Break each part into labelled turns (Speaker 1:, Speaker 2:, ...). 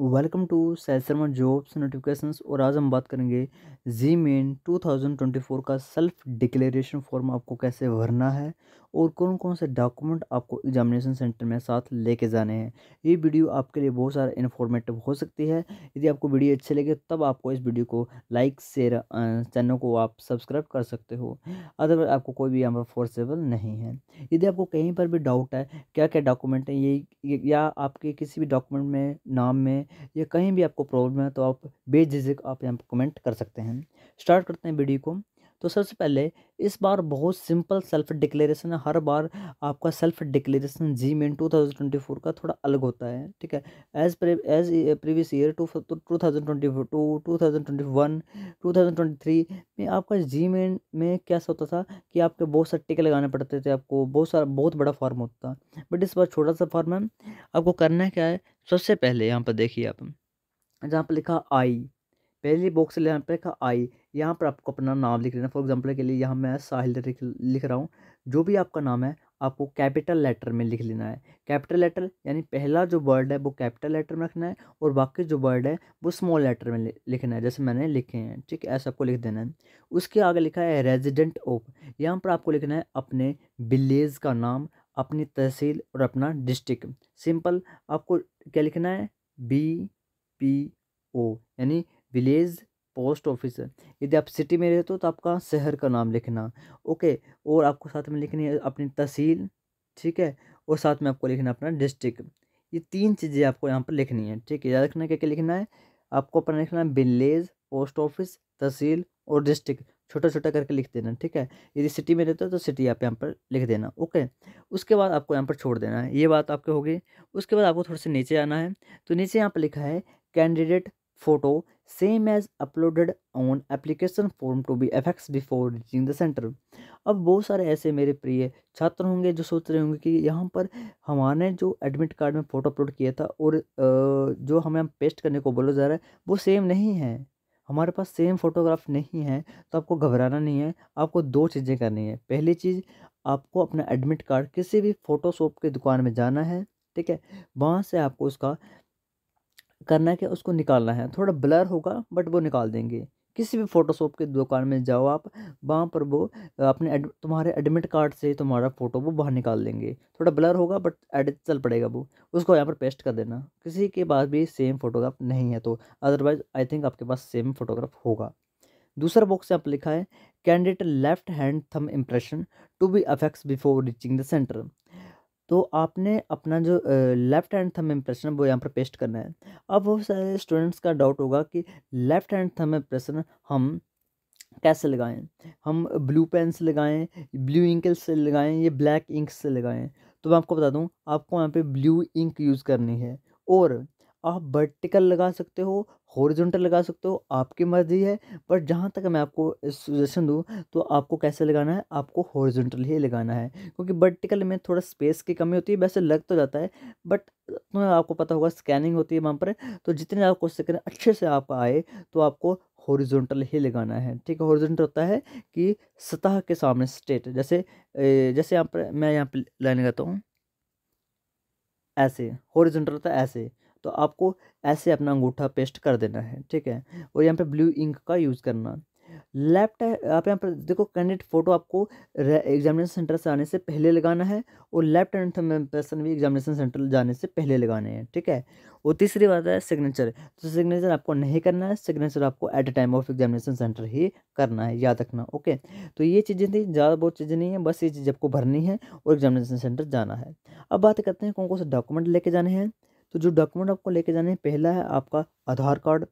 Speaker 1: welcome to सैद Sharma jobs notifications और आज हम बात करेंगे जी मेन 2024 का सेल्फ डिक्लेरेशन फॉर्म आपको कैसे भरना है और कौन कौन से डॉक्यूमेंट आपको एग्जामिनेशन सेंटर में साथ लेके जाने हैं ये वीडियो आपके लिए बहुत सारा इन्फॉर्मेटिव हो सकती है यदि आपको वीडियो अच्छी लगे तब आपको इस वीडियो को लाइक शेयर चैनल को आप सब्सक्राइब कर सकते हो अदरवाइज आपको कोई भी यहाँ पर फोर्सेबल नहीं है यदि आपको कहीं पर भी डाउट है क्या क्या डॉक्यूमेंट है ये या आपके किसी भी डॉक्यूमेंट में नाम में या कहीं भी आपको प्रॉब्लम है तो आप बेझिझक आप यहाँ पर कमेंट कर सकते हैं स्टार्ट करते हैं वीडियो को तो सबसे पहले इस बार बहुत सिंपल सेल्फ डिक्लेरेशन है हर बार आपका self declaration JEE main two thousand twenty four का थोड़ा अलग होता है ठीक है as as previous year to two thousand twenty two two thousand twenty one two thousand twenty three में आपका जी मेन में कैसा होता था कि आपके बहुत सारे टिके लगाने पड़ते थे आपको बहुत सारा बहुत बड़ा फॉर्म होता था बट इस बार छोटा सा फॉर्म है आपको करना क्या है सबसे पहले यहाँ पर देखिए आप जहाँ पर लिखा आई पहले बॉक्स यहाँ पर लिखा आई यहाँ पर आपको अपना नाम लिख लेना फॉर एग्जांपल के लिए यहाँ मैं साहिल लिख रहा हूँ जो भी आपका नाम है आपको कैपिटल लेटर में लिख लेना है कैपिटल लेटर यानी पहला जो वर्ड है वो कैपिटल लेटर में रखना है और बाकी जो वर्ड है वो स्मॉल लेटर में लिखना है जैसे मैंने लिखे हैं ठीक ऐसा आपको लिख देना है उसके आगे लिखा है रेजिडेंट ऑफ यहाँ पर आपको लिखना है अपने विलेज का नाम अपनी तहसील और अपना डिस्ट्रिक्ट सिंपल आपको क्या लिखना है बी पी ओ यानी विलेज पोस्ट ऑफिस यदि आप सिटी में रहते हो तो आपका शहर का नाम लिखना ओके और आपको साथ में लिखनी है अपनी तहसील ठीक है और साथ में आपको लिखना अपना डिस्ट्रिक्ट ये तीन चीज़ें आपको यहाँ पर लिखनी है ठीक है याद रखना क्या क्या लिखना है आपको अपना लिखना है विलेज पोस्ट ऑफिस तहसील और डिस्ट्रिक्ट छोटा छोटा करके लिख देना ठीक है यदि सिटी में रहते हो तो सिटी आप यहाँ पर लिख देना ओके उसके बाद आपको यहाँ पर छोड़ देना है ये बात आपके होगी उसके बाद आपको थोड़े से नीचे आना है तो नीचे यहाँ पर लिखा है candidate photo same as uploaded on application form to be affects before reaching the centre अब बहुत सारे ऐसे मेरे प्रिय छात्र होंगे जो सोच रहे होंगे कि यहाँ पर हमारे जो एडमिट कार्ड में फ़ोटो अपलोड किया था और जो हमें पेस्ट करने को बोला जा रहा है वो सेम नहीं है हमारे पास सेम फोटोग्राफ नहीं है तो आपको घबराना नहीं है आपको दो चीज़ें करनी है पहली चीज़ आपको अपना एडमिट कार्ड किसी भी फ़ोटोशॉप की दुकान में जाना है ठीक है वहाँ से आपको उसका करना है कि उसको निकालना है थोड़ा ब्लर होगा बट वो निकाल देंगे किसी भी फ़ोटोशॉप के दुकान में जाओ आप वहाँ पर वो अपने एड, तुम्हारे एडमिट कार्ड से तुम्हारा फ़ोटो वो बाहर निकाल देंगे थोड़ा ब्लर होगा बट एडिट चल पड़ेगा वो उसको यहाँ पर पेस्ट कर देना किसी के पास भी सेम फ़ोटोग्राफ नहीं है तो अदरवाइज़ आई थिंक आपके पास सेम फ़ोटोग्राफ होगा दूसरा बॉक्स यहाँ पर लिखा है candidate left hand thumb impression to be affects before reaching the centre तो आपने अपना जो लेफ़्ट हैंड थंब इम्प्रेशन वो यहाँ पर पेस्ट करना है अब बहुत सारे स्टूडेंट्स का डाउट होगा कि लेफ़्ट हैंड थंब इम्प्रेशन हम कैसे लगाएं हम ब्लू पेन से लगाएं ब्लू इंक से लगाएं या ब्लैक इंक से लगाएं तो मैं आपको बता दूं आपको यहाँ पे ब्लू इंक यूज़ करनी है और आप वर्टिकल लगा सकते हो हॉरिजॉन्टल लगा सकते हो आपकी मर्ज़ी है बट जहाँ तक मैं आपको सजेशन दूँ तो आपको कैसे लगाना है आपको हॉरिजॉन्टल ही लगाना है क्योंकि वर्टिकल में थोड़ा स्पेस की कमी होती है वैसे लग तो जाता है बट तो आपको पता होगा स्कैनिंग होती है वहाँ पर तो जितने आप कोशिश करें अच्छे से आप आए तो आपको हॉरिजॉन्टल ही लगाना है ठीक है हॉरिजॉन्टल होता है कि सतह के सामने स्ट्रेट जैसे जैसे यहाँ पर मैं यहाँ पर लाइन लगाता हूँ ऐसे हॉरिजॉन्टल होता है ऐसे तो आपको ऐसे अपना अंगूठा पेस्ट कर देना है ठीक है और यहाँ पे ब्लू इंक का यूज़ करना लेफ्ट आप यहाँ पर देखो कैंडिडेट फ़ोटो आपको एग्जामिनेशन सेंटर से आने से पहले लगाना है और लेफ्ट हैंड पर्सन भी एग्जामिनेशन सेंटर जाने से पहले लगाने हैं ठीक है और तीसरी बात है सिग्नेचर तो सिग्नेचर आपको नहीं करना है सिग्नेचर आपको at a time of examination centre ही करना है याद रखना ओके तो ये चीज़ें थी ज़्यादा बहुत चीज़ें नहीं है बस ये चीज़ आपको भरनी है और एग्जामिनेशन सेंटर जाना है अब बात करते हैं कौन कौन से डॉक्यूमेंट लेके जाने हैं तो जो डॉक्यूमेंट आपको लेके जाने हैं पहला है आपका आधार कार्ड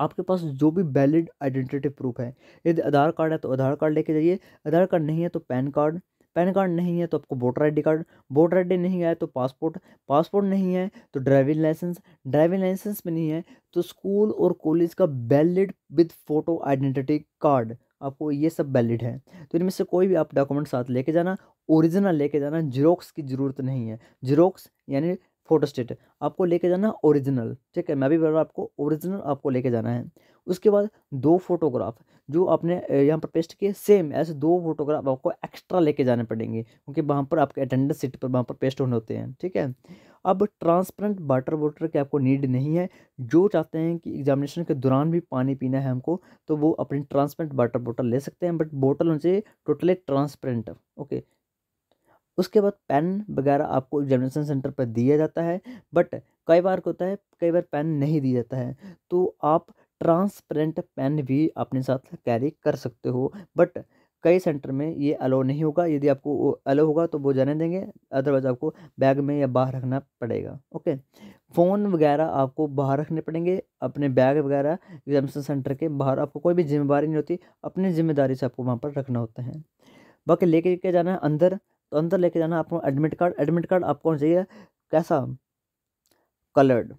Speaker 1: आपके पास जो भी वैलिड आइडेंटिटी प्रूफ है यदि आधार कार्ड है तो आधार कार्ड लेके जाइए आधार कार्ड नहीं है तो पैन कार्ड पैन कार्ड नहीं है तो आपको voter I card voter I तो नहीं है तो पासपोर्ट पासपोर्ट नहीं है तो ड्राइविंग लाइसेंस ड्राइविंग लाइसेंस में नहीं है तो स्कूल और कॉलेज का valid with photo identity card आपको ये सब वैलिड है तो इनमें से कोई भी आप डॉक्यूमेंट साथ लेके जाना ओरिजिनल लेके जाना जीरोक्स की ज़रूरत नहीं है जीरोक्स यानी फोटोस्टेट आपको लेके जाना ओरिजिनल ठीक है मैं भी रहा हूँ आपको ओरिजिनल आपको लेके जाना है उसके बाद दो फोटोग्राफ जो आपने यहाँ पर पेस्ट किए सेम ऐसे दो फोटोग्राफ आपको एक्स्ट्रा लेके जाने पड़ेंगे क्योंकि वहाँ पर आपके अटेंडेंस सीट पर वहाँ पर पेस्ट होने होते हैं ठीक है अब ट्रांसपेरेंट वाटर बॉटल की आपको नीड नहीं है जो चाहते हैं कि एग्जामिनेशन के दौरान भी पानी पीना है हमको तो वो अपनी ट्रांसपेरेंट वाटर बॉटल ले सकते हैं बट बोटल होनी चाहिए टोटली ट्रांसपेरेंट ओके उसके बाद पेन वगैरह आपको एग्जामिनेशन सेंटर पर दिया जाता है बट कई बार होता है कई बार पेन नहीं दिया जाता है तो आप ट्रांसपेरेंट पेन भी अपने साथ कैरी कर सकते हो बट कई सेंटर में ये अलो नहीं होगा यदि आपको अलो होगा तो वो जाने देंगे अदरवाइज आपको बैग में या बाहर रखना पड़ेगा ओके फ़ोन वगैरह आपको बाहर रखने पड़ेंगे अपने बैग वगैरह एग्जामिनेशन सेंटर के बाहर आपको कोई भी जिम्मेदारी नहीं होती अपनी जिम्मेदारी से आपको वहाँ पर रखना होता है बाकी लेके के जाना है अंदर तो अंदर लेके जाना आपको एडमिट कार्ड एडमिट कार्ड आपको होना चाहिए कैसा कलर्ड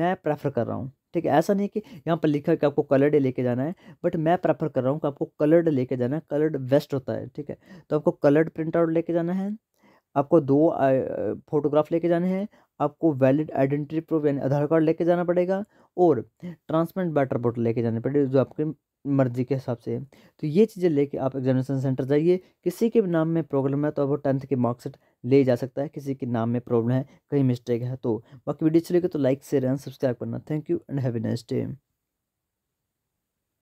Speaker 1: मैं प्रेफर कर रहा हूँ ठीक है ऐसा नहीं कि यहाँ पर लिखा है कि आपको कलर्ड लेके जाना है बट मैं प्रेफर कर रहा हूँ कि आपको कलर्ड लेके जाना है कलर्ड बेस्ट होता है ठीक है तो आपको कलर्ड प्रिंट आउट लेके जाना है आपको दो फोटोग्राफ लेके जाने हैं आपको वैलिड आइडेंटिटी प्रूफ यानी आधार कार्ड लेके जाना पड़ेगा और ट्रांसपेरेंट वाटर बोटल लेके जाने पड़ेगी जो आपके मर्जी के हिसाब से तो ये चीज़ें लेके आप एग्जामिनेशन सेंटर जाइए किसी के भी नाम में प्रॉब्लम है तो वो टेंथ के मार्क्स ले जा सकता है किसी के नाम में प्रॉब्लम है कहीं मिस्टेक है तो बाकी वीडियो चलेगा तो लाइक शेयर एंड सब्सक्राइब करना thank you and have a next day